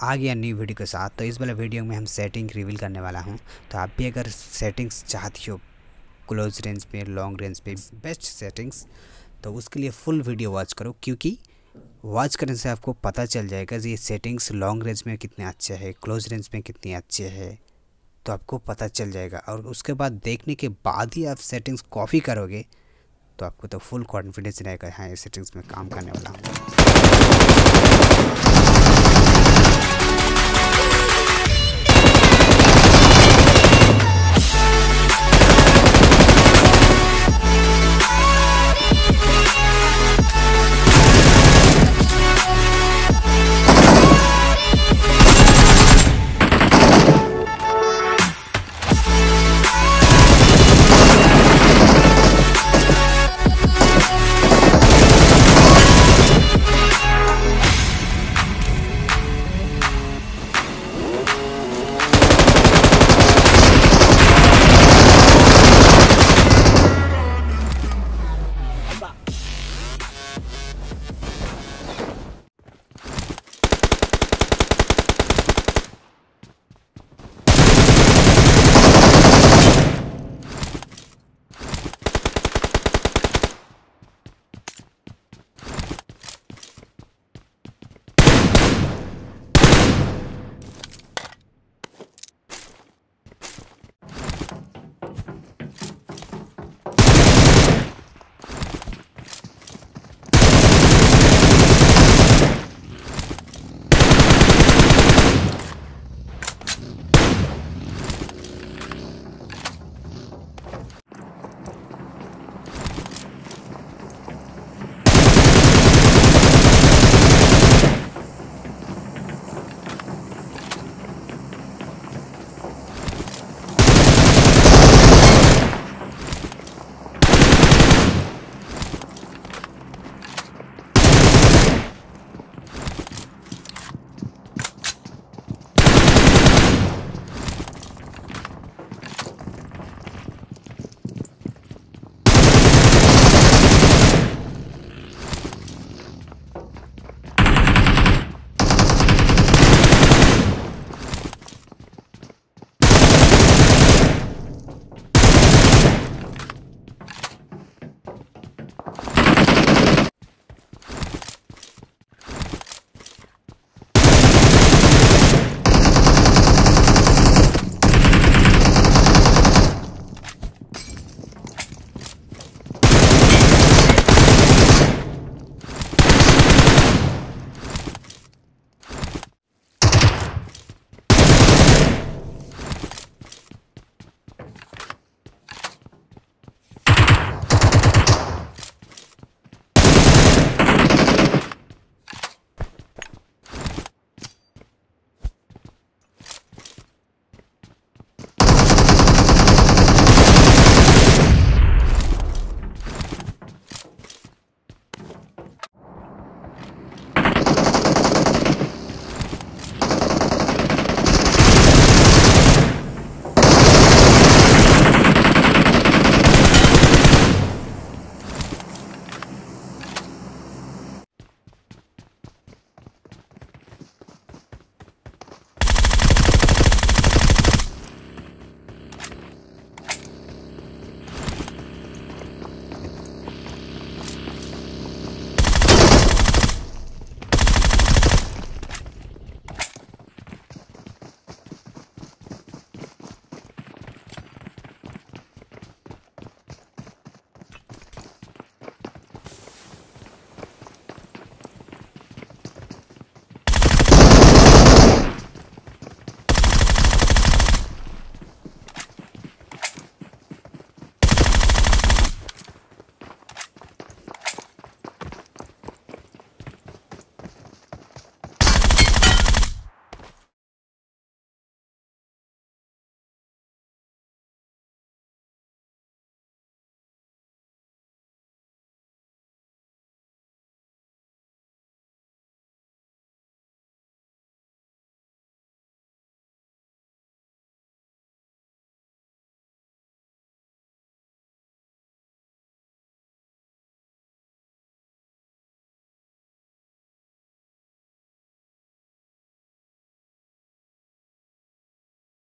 तो आ गया new video के साथ तो इस वाले वीडियो में हम सेटिंग रिवील करने वाला हूँ तो आप भी अगर सेटिंग्स चाहती हो क्लोज रेंज पे लॉन्ग रेंज पे बेस्ट सेटिंग्स तो उसके लिए फुल वीडियो वॉच करो क्योंकि वॉच करने से आपको पता चल जाएगा ये सेटिंग्स लॉन्ग रेंज में कितने अच्छे है क्लोज रेंज में कितने अच्छे है तो आपको पता चल जाएगा और उसके बाद देखने के बाद ही आप सेटिंग्स कॉपी करोगे तो आपको तो फुल कॉन्फिडेंस रहेगा हाँ ये सेटिंग्स में काम करने वाला हूँ